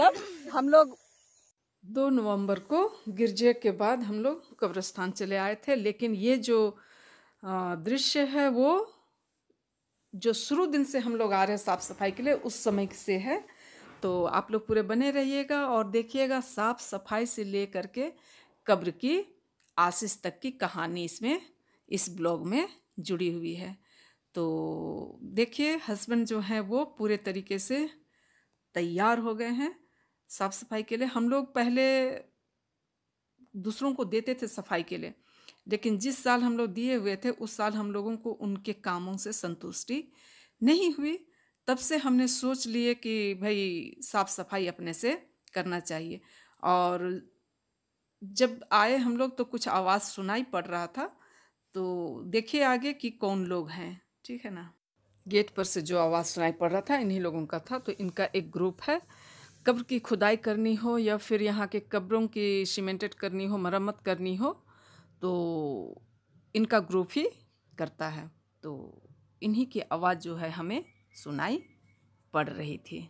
तब हम लोग दो नवंबर को गिरजे के बाद हम लोग कब्रस्तान चले आए थे लेकिन ये जो दृश्य है वो जो शुरू दिन से हम लोग आ रहे हैं साफ़ सफाई के लिए उस समय से है तो आप लोग पूरे बने रहिएगा और देखिएगा साफ सफाई से ले करके कब्र की आशीष तक की कहानी इसमें इस ब्लॉग में जुड़ी हुई है तो देखिए हस्बैंड जो हैं वो पूरे तरीके से तैयार हो गए हैं साफ़ सफाई के लिए हम लोग पहले दूसरों को देते थे सफाई के लिए लेकिन जिस साल हम लोग दिए हुए थे उस साल हम लोगों को उनके कामों से संतुष्टि नहीं हुई तब से हमने सोच लिए कि भाई साफ़ सफाई अपने से करना चाहिए और जब आए हम लोग तो कुछ आवाज़ सुनाई पड़ रहा था तो देखिए आगे कि कौन लोग हैं ठीक है ना गेट पर से जो आवाज़ सुनाई पड़ रहा था इन्हीं लोगों का था तो इनका एक ग्रुप है कब्र की खुदाई करनी हो या फिर यहाँ के कब्रों की सीमेंटेड करनी हो मरम्मत करनी हो तो इनका ग्रुप ही करता है तो इन्हीं की आवाज़ जो है हमें सुनाई पड़ रही थी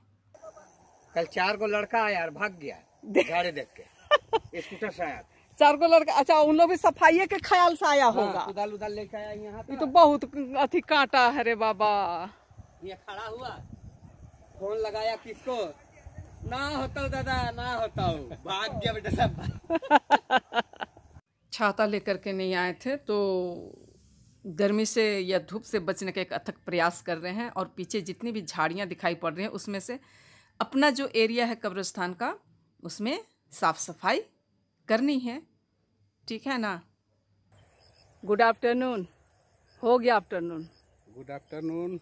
कल चार को लड़का आया यार भाग गया गाड़ी देख के स्कूटर से आया चार को लड़का अच्छा उन लोग भी सफाई के ख्याल से आया हाँ, होगा कुदाल उदाल लेके आया यहाँ ये तो बहुत अति कांटा है रे बाबा ये खड़ा हुआ फोन लगाया किसको ना होता दादा ना होता हूँ छाता लेकर के नहीं आए थे तो गर्मी से या धूप से बचने का एक अथक प्रयास कर रहे हैं और पीछे जितनी भी झाड़ियाँ दिखाई पड़ रही हैं उसमें से अपना जो एरिया है कब्रिस्तान का उसमें साफ़ सफाई करनी है ठीक है ना गुड आफ्टरनून हो गया आफ्टरनून गुड आफ्टरनून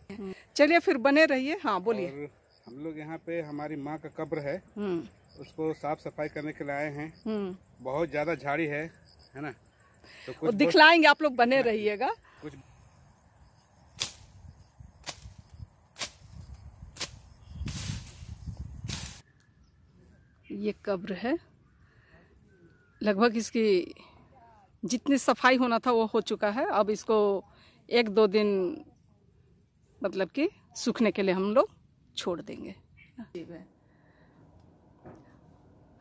चलिए फिर बने रहिए हाँ बोलिए हम लोग यहाँ पे हमारी माँ का कब्र है हम्म। उसको साफ सफाई करने के लिए आए हैं हम्म। बहुत ज्यादा झाड़ी है है ना तो कुछ दिखलाएंगे आप लोग बने रहिएगा कुछ ये कब्र है लगभग इसकी जितनी सफाई होना था वो हो चुका है अब इसको एक दो दिन मतलब कि सूखने के लिए हम लोग छोड़ देंगे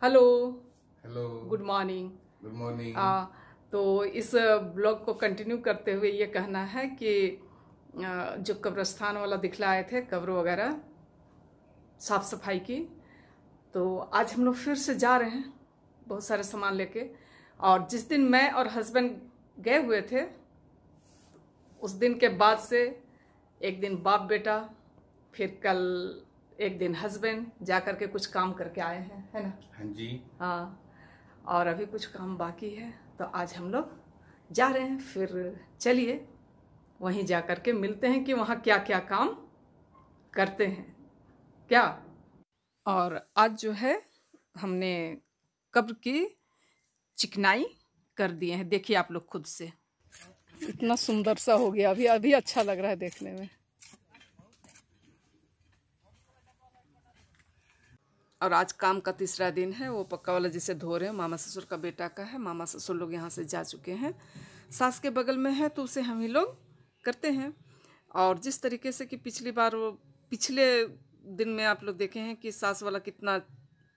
hello hello good morning good morning तो इस ब्लॉग को कंटिन्यू करते हुए ये कहना है कि जो कब्रस्तान वाला दिखलाए थे कब्र वगैरह साफ सफाई की तो आज हम लोग फिर से जा रहे हैं बहुत सारे सामान लेके और जिस दिन मैं और हस्बैंड गए हुए थे उस दिन के बाद से एक दिन बाप बेटा फिर कल एक दिन हस्बैंड जा करके के कुछ काम करके आए हैं है ना हाँ जी हाँ और अभी कुछ काम बाकी है तो आज हम लोग जा रहे हैं फिर चलिए वहीं जा कर के मिलते हैं कि वहाँ क्या क्या काम करते हैं क्या और आज जो है हमने कब्र की चिकनाई कर दिए हैं देखिए आप लोग खुद से इतना सुंदर सा हो गया अभी अभी अच्छा लग रहा है देखने में और आज काम का तीसरा दिन है वो पक्का वाला जिसे धो रहे हैं मामा ससुर का बेटा का है मामा ससुर लोग यहाँ से जा चुके हैं सास के बगल में है तो उसे हम ही लोग करते हैं और जिस तरीके से कि पिछली बार वो पिछले दिन में आप लोग देखे हैं कि सास वाला कितना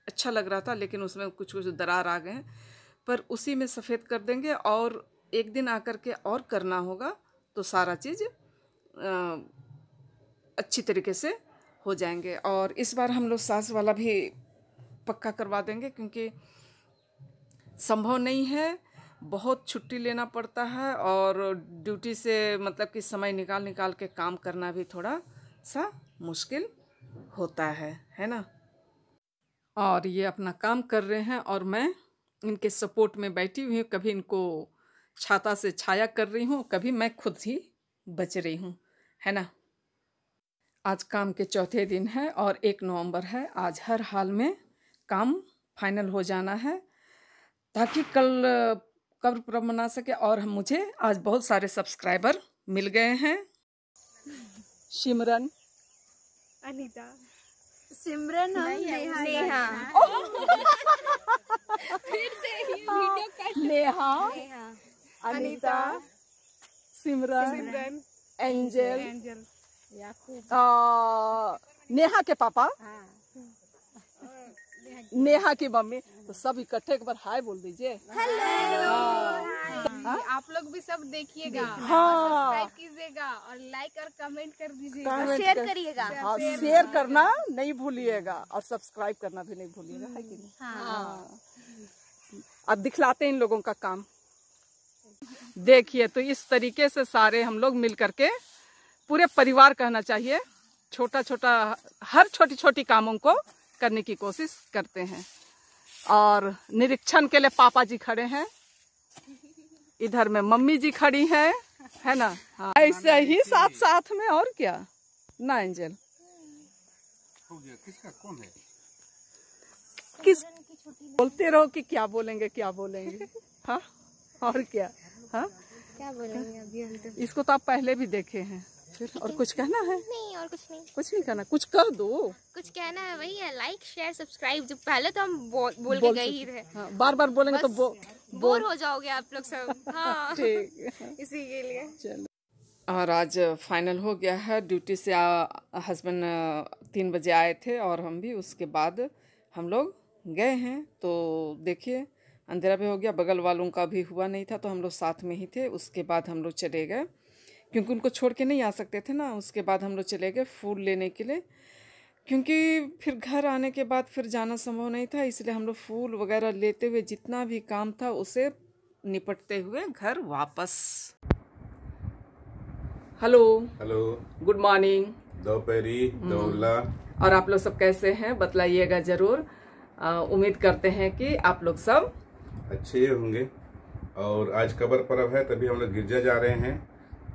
अच्छा लग रहा था लेकिन उसमें कुछ कुछ दरार आ गए हैं पर उसी में सफ़ेद कर देंगे और एक दिन आकर के और करना होगा तो सारा चीज़ अच्छी तरीके से हो जाएंगे और इस बार हम लोग सास वाला भी पक्का करवा देंगे क्योंकि संभव नहीं है बहुत छुट्टी लेना पड़ता है और ड्यूटी से मतलब कि समय निकाल निकाल के काम करना भी थोड़ा सा मुश्किल होता है है ना और ये अपना काम कर रहे हैं और मैं इनके सपोर्ट में बैठी हुई हूँ कभी इनको छाता से छाया कर रही हूँ कभी मैं खुद ही बच रही हूँ है ना आज काम के चौथे दिन है और एक नवंबर है आज हर हाल में काम फाइनल हो जाना है ताकि कल कब्र पर्व मना सके और हम मुझे आज बहुत सारे सब्सक्राइबर मिल गए हैं सिमरन अनिता सिमरन नेहा फिर से हाँ। वीडियो नेहा सिमरन एंजल नेहा के पापा हाँ। नेहा की मम्मी तो सब इकट्ठे एक बार हाय बोल दीजिए हाँ? आप लोग भी सब देखिएगा हाँ कीजिएगा और लाइक और कमेंट कर दीजिएगा शेयर करिएगा हाँ शेयर करना नहीं भूलिएगा और सब्सक्राइब करना भी नहीं भूलिएगा है कि नहीं हाँ। हाँ। अब दिखलाते हैं इन लोगों का काम देखिए तो इस तरीके से सारे हम लोग मिल करके पूरे परिवार कहना चाहिए छोटा छोटा हर छोटी छोटी कामों को करने की कोशिश करते हैं और निरीक्षण के लिए पापा जी खड़े हैं इधर में मम्मी जी खड़ी हैं है ना हाँ, हाँ ऐसे ही साथ साथ में और क्या ना एंजल हो गया किसका कौन है किस बोलते रहो कि क्या बोलेंगे क्या बोलेंगे हाँ और क्या हाँ क्या बोलेंगे अभी तो? इसको तो आप पहले भी देखे हैं फिर और कुछ कहना है नहीं और कुछ नहीं कुछ नहीं कहना कुछ कह दो कुछ कहना है वही है लाइक शेयर सब्सक्राइब जो पहले तो हम बोल, बोल, बोल के गए ही रहे हाँ, बार बार बोलेंगे तो बो, बोर हो जाओगे आप लोग सब हाँ ठीक इसी के लिए चलो और आज फाइनल हो गया है ड्यूटी से हस्बैंड तीन बजे आए थे और हम भी उसके बाद हम लोग गए हैं तो देखिए अंधेरा भी हो गया बगल वालों का भी हुआ नहीं था तो हम लोग साथ में ही थे उसके बाद हम लोग चले गए क्योंकि उनको छोड़ के नहीं आ सकते थे ना उसके बाद हम लोग चले गए फूल लेने के लिए क्योंकि फिर घर आने के बाद फिर जाना संभव नहीं था इसलिए हम लोग फूल वगैरह लेते हुए जितना भी काम था उसे निपटते हुए घर वापस हेलो हेलो गुड मॉर्निंग दोपहरी हम्म। दोला और आप लोग सब कैसे हैं बतलाइएगा जरूर उम्मीद करते हैं कि आप लोग सब अच्छे होंगे और आज कबर पर्व है तभी हम लोग गिरजा जा रहे हैं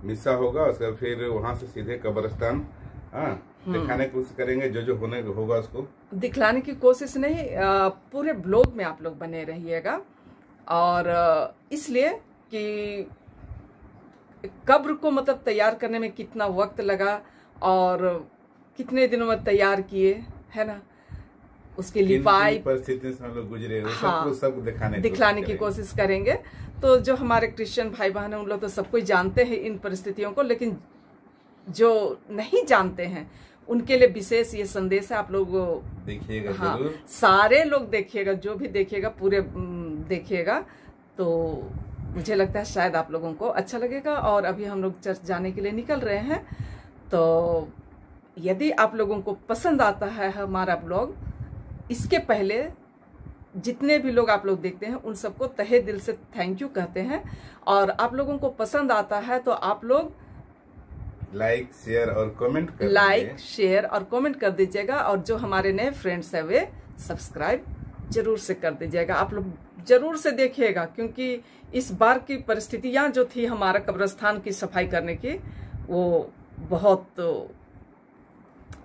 मिस्सा होगा उसका फिर वहाँ से सीधे कब्रस्तान हाँ, हम्म। दिखाने की कोशिश करेंगे जो जो होने होगा उसको दिखलाने की कोशिश नहीं पूरे ब्लॉग में आप लोग बने रहिएगा और इसलिए कि कब्र को मतलब तैयार करने में कितना वक्त लगा और कितने दिनों में तैयार किए है ना उसके लिपाई परिस्थिति से हम लोग गुजरे हाँ, सब सब दिखाने दिखलाने की कोशिश करेंगे तो जो हमारे क्रिश्चियन भाई बहन हैं उन लोग तो सब कोई जानते हैं इन परिस्थितियों को लेकिन जो नहीं जानते हैं उनके लिए विशेष ये संदेश है आप लोग देखिएगा हाँ सारे लोग देखिएगा जो भी देखिएगा पूरे देखिएगा तो मुझे लगता है शायद आप लोगों को अच्छा लगेगा और अभी हम लोग चर्च जाने के लिए निकल रहे हैं तो यदि आप लोगों को पसंद आता है हमारा ब्लॉग इसके पहले जितने भी लोग आप लोग देखते हैं उन सबको तहे दिल से थैंक यू कहते हैं और आप लोगों को पसंद आता है तो आप लोग लाइक शेयर और कमेंट कर लाइक शेयर और कमेंट कर दीजिएगा और जो हमारे नए फ्रेंड्स हैं वे सब्सक्राइब जरूर से कर दीजिएगा आप लोग जरूर से देखिएगा क्योंकि इस बार की परिस्थितियां जो थी हमारा कब्रस्तान की सफाई करने की वो बहुत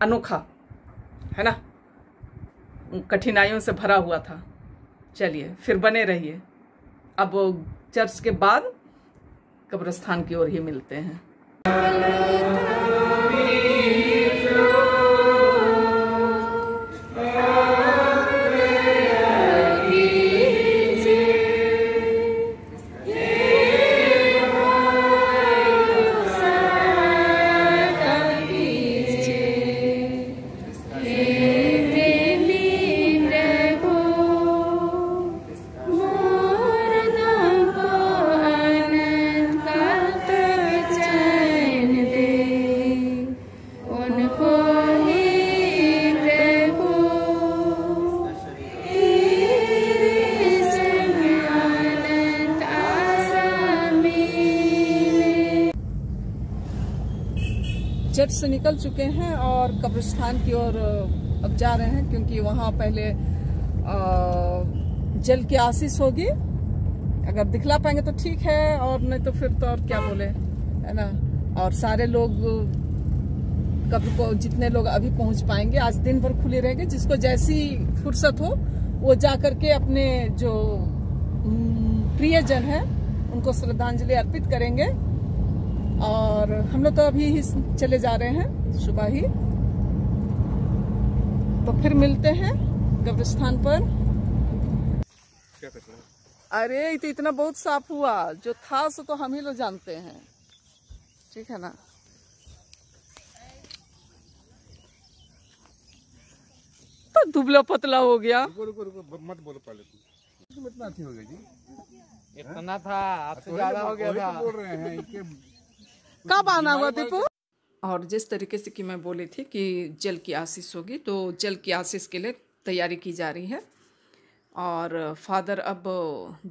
अनोखा है ना कठिनाइयों से भरा हुआ था चलिए फिर बने रहिए अब चर्च के बाद कब्रस्तान की ओर ही मिलते हैं गेट से निकल चुके हैं और कब्रिस्तान की ओर अब जा रहे हैं क्योंकि वहाँ पहले जल की आशीष होगी अगर दिखला पाएंगे तो ठीक है और नहीं तो फिर तो और क्या बोले है ना और सारे लोग कब को जितने लोग अभी पहुंच पाएंगे आज दिन भर खुली रहेंगे जिसको जैसी फुर्सत हो वो जा करके अपने जो प्रियजन है उनको श्रद्धांजलि अर्पित करेंगे और हम लोग तो अभी ही चले जा रहे हैं सुबह ही तो फिर मिलते हैं कब्रिस्तान पर अरे तो इतना बहुत साफ हुआ जो था सो तो हम ही लोग जानते हैं ठीक है ना तो दुबला पतला हो गया रुको रुको मत बोलो पहले तुम कितना हो गया जी इतना था आपसे ज्यादा तो हो गया तो था बोल रहे हैं कब आना हुआ दीपू और जिस तरीके से कि मैं बोली थी कि जल की आशीष होगी तो जल की आशीष के लिए तैयारी की जा रही है और फादर अब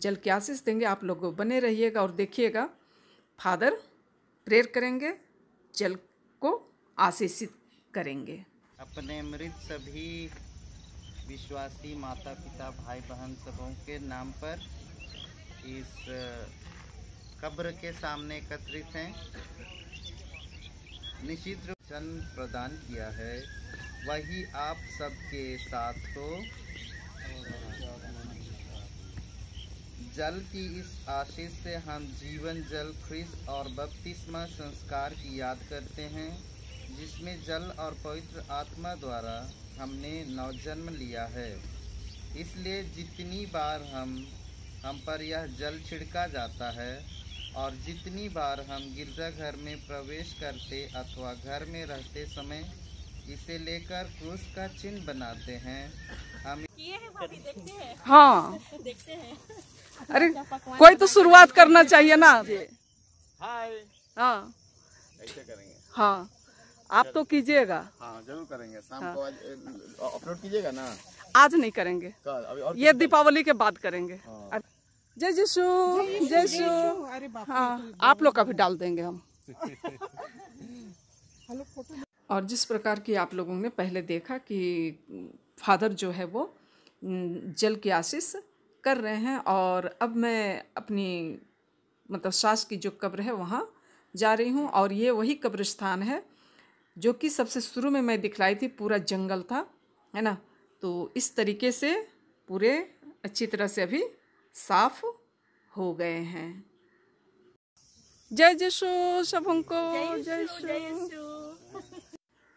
जल की आशीष देंगे आप लोग बने रहिएगा और देखिएगा फादर प्रेयर करेंगे जल को आशीषित करेंगे अपने मृत सभी विश्वासी माता पिता भाई बहन सबों के नाम पर इस कब्र के सामने एकत्रित हैं निश्चित रूप जन्म प्रदान किया है वही आप सबके साथ हो जल की इस आशीष से हम जीवन जल ख्रिस और बपतिस्मा संस्कार की याद करते हैं जिसमें जल और पवित्र आत्मा द्वारा हमने नवजन्म लिया है इसलिए जितनी बार हम हम पर यह जल छिड़का जाता है और जितनी बार हम गिरजाघर में प्रवेश करते अथवा घर में रहते समय इसे लेकर क्रूस का चिन्ह बनाते हैं हम किए हैं भाभी देखते हैं हाँ देखते हैं अरे कोई तो शुरुआत करना चाहिए ना हाय हाँ ऐसे करेंगे हाँ आप तो कीजिएगा हाँ जरूर करेंगे शाम हाँ। को आज अपलोड कीजिएगा ना आज नहीं करेंगे कल अभी और ये दीपावली के बाद करेंगे हाँ। जय जयसु जय जयसु हाँ आप लोग का भी डाल देंगे हम और जिस प्रकार की आप लोगों ने पहले देखा कि फादर जो है वो जल की आशीष कर रहे हैं और अब मैं अपनी मतलब सास की जो कब्र है वहाँ जा रही हूँ और ये वही कब्रिस्तान है जो कि सबसे शुरू में मैं दिखलाई थी पूरा जंगल था है ना तो इस तरीके से पूरे अच्छी तरह से अभी साफ हो गए हैं जय जशो सबों को जय जसो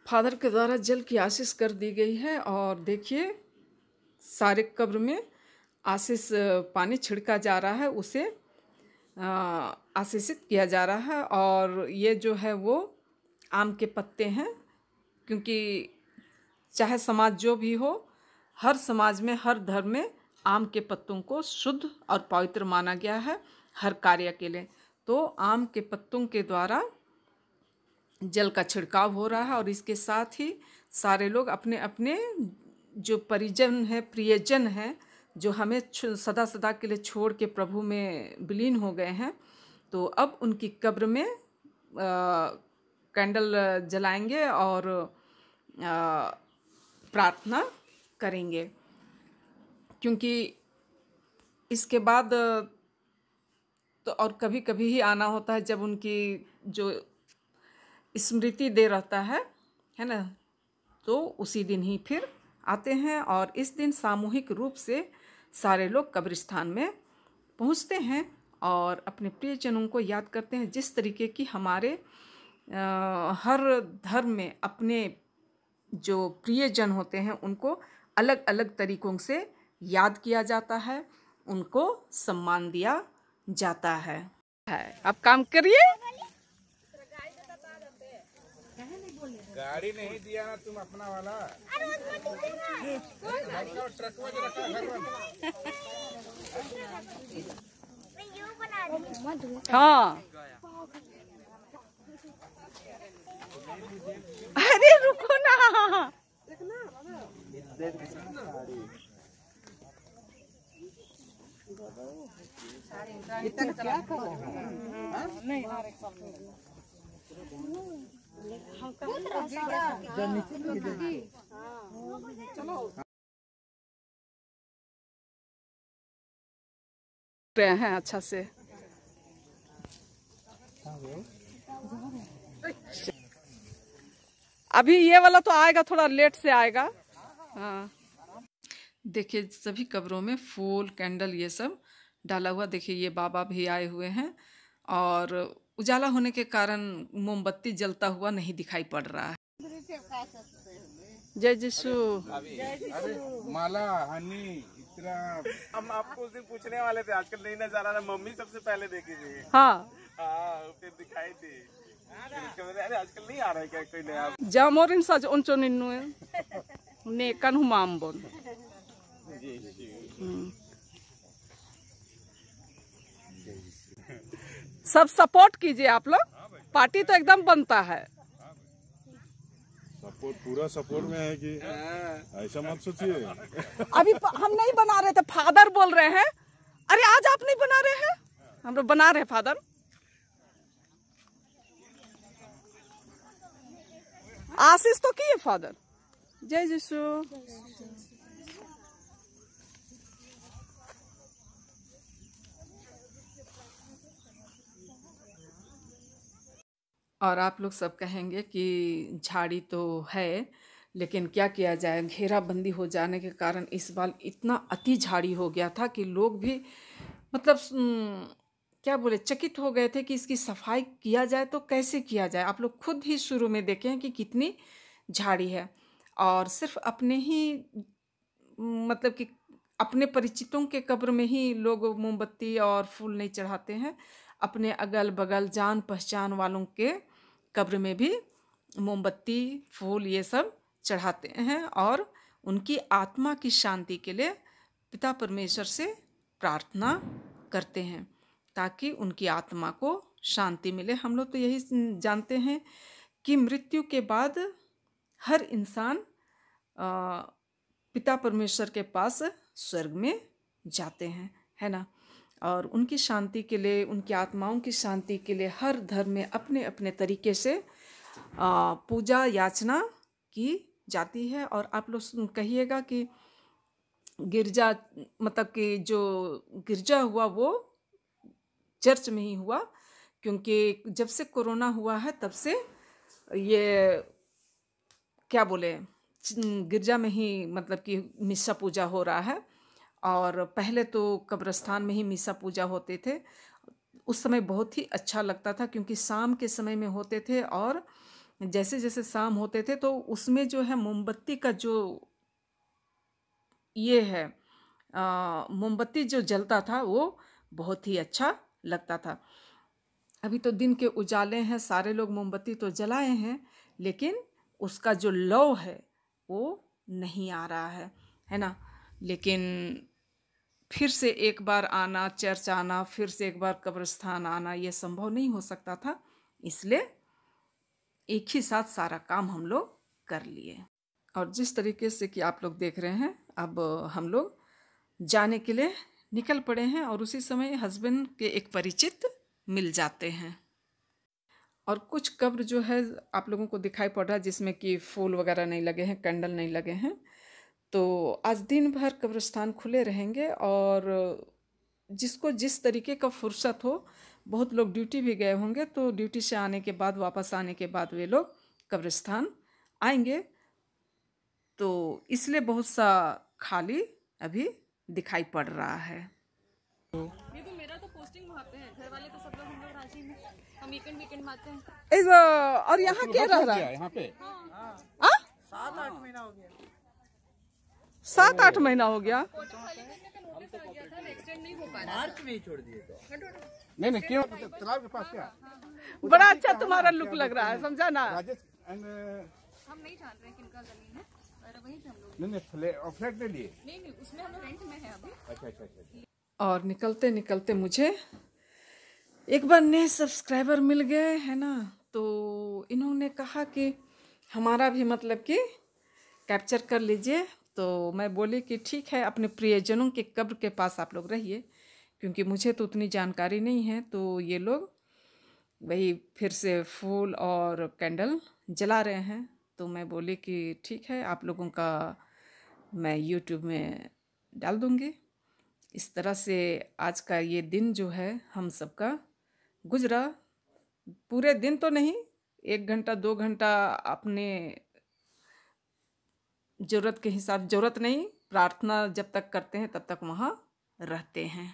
फादर के द्वारा जल की आशीष कर दी गई है और देखिए सारे कब्र में आशीष पानी छिड़का जा रहा है उसे आशीषित किया जा रहा है और ये जो है वो आम के पत्ते हैं क्योंकि चाहे समाज जो भी हो हर समाज में हर धर्म में आम के पत्तों को शुद्ध और पवित्र माना गया है हर कार्य के लिए तो आम के पत्तों के द्वारा जल का छिड़काव हो रहा है और इसके साथ ही सारे लोग अपने अपने जो परिजन है प्रियजन है जो हमें सदा सदा के लिए छोड़ के प्रभु में विलीन हो गए हैं तो अब उनकी कब्र में कैंडल जलाएंगे और प्रार्थना करेंगे क्योंकि इसके बाद तो और कभी कभी ही आना होता है जब उनकी जो स्मृति दे रहता है है ना तो उसी दिन ही फिर आते हैं और इस दिन सामूहिक रूप से सारे लोग कब्रिस्तान में पहुंचते हैं और अपने प्रियजनों को याद करते हैं जिस तरीके की हमारे आ, हर धर्म में अपने जो प्रियजन होते हैं उनको अलग अलग तरीक़ों से याद किया जाता है उनको सम्मान दिया जाता है अब काम करिए गाड़ी नहीं दिया ना तुम अपना वाला हाँ अरे रुको ना क्या कर रहे हैं अच्छा से अभी ये वाला तो आएगा थोड़ा लेट से आएगा हाँ देखिए सभी कब्रों में फूल कैंडल ये सब डाला हुआ देखिए ये बाबा भी आए हुए हैं और उजाला होने के कारण मोमबत्ती जलता हुआ नहीं दिखाई पड़ रहा है जय जिसु माला हनी इतना हम आपको उस दिन पूछने वाले थे आजकल नहीं नजर आ रहा मम्मी सबसे पहले देखी थी हाँ, हाँ फिर दिखाई थी अरे आजकल नहीं आ रहा है क्या कोई नया जामोर इन सज उन चो निन्नु ने कन हुमाम बोल हम्म। सब सपोर्ट कीजिए आप लोग पार्टी तो एकदम बनता है सपोर्ट पूरा सपोर्ट में है कि ऐसा मत सोचिए अभी हम नहीं बना रहे थे फादर बोल रहे हैं अरे आज आप नहीं बना रहे हैं हम लोग बना रहे फादर आशीष तो किए फादर जय जयसु और आप लोग सब कहेंगे कि झाड़ी तो है लेकिन क्या किया जाए घेराबंदी हो जाने के कारण इस बार इतना अति झाड़ी हो गया था कि लोग भी मतलब क्या बोले चकित हो गए थे कि इसकी सफाई किया जाए तो कैसे किया जाए आप लोग खुद ही शुरू में देखें कि कितनी झाड़ी है और सिर्फ अपने ही मतलब कि अपने परिचितों के कब्र में ही लोग मोमबत्ती और फूल नहीं चढ़ाते हैं अपने अगल बगल जान पहचान वालों के कब्र में भी मोमबत्ती फूल ये सब चढ़ाते हैं और उनकी आत्मा की शांति के लिए पिता परमेश्वर से प्रार्थना करते हैं ताकि उनकी आत्मा को शांति मिले हम लोग तो यही जानते हैं कि मृत्यु के बाद हर इंसान पिता परमेश्वर के पास स्वर्ग में जाते हैं है ना और उनकी शांति के लिए उनकी आत्माओं की शांति के लिए हर धर्म में अपने अपने तरीके से पूजा याचना की जाती है और आप लोग कहिएगा कि गिरजा मतलब कि जो गिरजा हुआ वो चर्च में ही हुआ क्योंकि जब से कोरोना हुआ है तब से ये क्या बोले गिरजा में ही मतलब कि मिश्रा पूजा हो रहा है और पहले तो कब्रस्तान में ही मीसा पूजा होते थे उस समय बहुत ही अच्छा लगता था क्योंकि शाम के समय में होते थे और जैसे जैसे शाम होते थे तो उसमें जो है मोमबत्ती का जो ये है मोमबत्ती जो जलता था वो बहुत ही अच्छा लगता था अभी तो दिन के उजाले हैं सारे लोग मोमबत्ती तो जलाए हैं लेकिन उसका जो लौ है वो नहीं आ रहा है है ना लेकिन फिर से एक बार आना चर्च आना फिर से एक बार कब्रस्तान आना ये संभव नहीं हो सकता था इसलिए एक ही साथ सारा काम हम लोग कर लिए और जिस तरीके से कि आप लोग देख रहे हैं अब हम लोग जाने के लिए निकल पड़े हैं और उसी समय हस्बैंड के एक परिचित मिल जाते हैं और कुछ कब्र जो है आप लोगों को दिखाई पड़ रहा है जिसमें कि फूल वगैरह नहीं लगे हैं कैंडल नहीं लगे हैं तो आज दिन भर कब्रिस्तान खुले रहेंगे और जिसको जिस तरीके का फुर्सत हो बहुत लोग ड्यूटी भी गए होंगे तो ड्यूटी से आने के बाद वापस आने के बाद वे लोग कब्रिस्तान आएंगे तो इसलिए बहुत सा खाली अभी दिखाई पड़ रहा है ये तो मेरा तो पोस्टिंग वहाँ पे है घर वाले तो सब लोग हम लोग हम वीकेंड वीकेंड में आते हैं और यहाँ तो क्या रह रहा है यहाँ पे हाँ। हाँ? सात आठ महीना हो गया सात आठ महीना हो गया नहीं नहीं क्यों तालाब के पास क्या बड़ा अच्छा तुम्हारा लुक लग रहा है समझा ना uh, हम नहीं जान रहे किनका जमीन है नहीं नहीं हम लोग लिए नहीं नहीं उसमें हम रेंट में है अभी अच्छा, अच्छा अच्छा अच्छा और निकलते निकलते मुझे एक बार नए सब्सक्राइबर मिल गए है ना तो इन्होंने कहा कि हमारा भी मतलब कि कैप्चर कर लीजिए तो मैं बोली कि ठीक है अपने प्रियजनों के कब्र के पास आप लोग रहिए क्योंकि मुझे तो उतनी जानकारी नहीं है तो ये लोग वही फिर से फूल और कैंडल जला रहे हैं तो मैं बोली कि ठीक है आप लोगों का मैं यूट्यूब में डाल दूँगी इस तरह से आज का ये दिन जो है हम सबका गुजरा पूरे दिन तो नहीं एक घंटा दो घंटा अपने ज़रूरत के हिसाब ज़रूरत नहीं प्रार्थना जब तक करते हैं तब तक वहाँ रहते हैं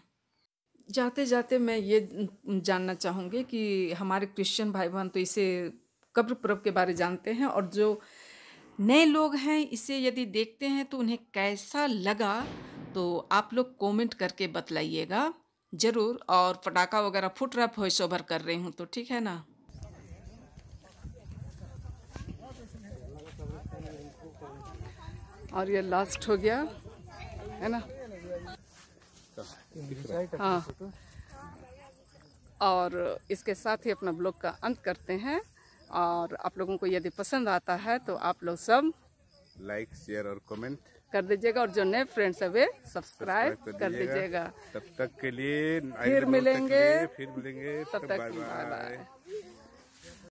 जाते जाते मैं ये जानना चाहूँगी कि हमारे क्रिश्चियन भाई बहन तो इसे कब्र पर्व के बारे जानते हैं और जो नए लोग हैं इसे यदि देखते हैं तो उन्हें कैसा लगा तो आप लोग कमेंट करके बतलाइएगा ज़रूर और पटाखा वगैरह फुट रहा है ओवर कर रही हूँ तो ठीक है ना और ये लास्ट हो गया है ना हाँ और इसके साथ ही अपना ब्लॉग का अंत करते हैं और आप लोगों को यदि पसंद आता है तो आप लोग सब लाइक शेयर और कमेंट कर दीजिएगा और जो नए फ्रेंड्स है वे सब्सक्राइब कर दीजिएगा तब तक के लिए फिर मिलेंगे फिर मिलेंगे तब तक बाय बाय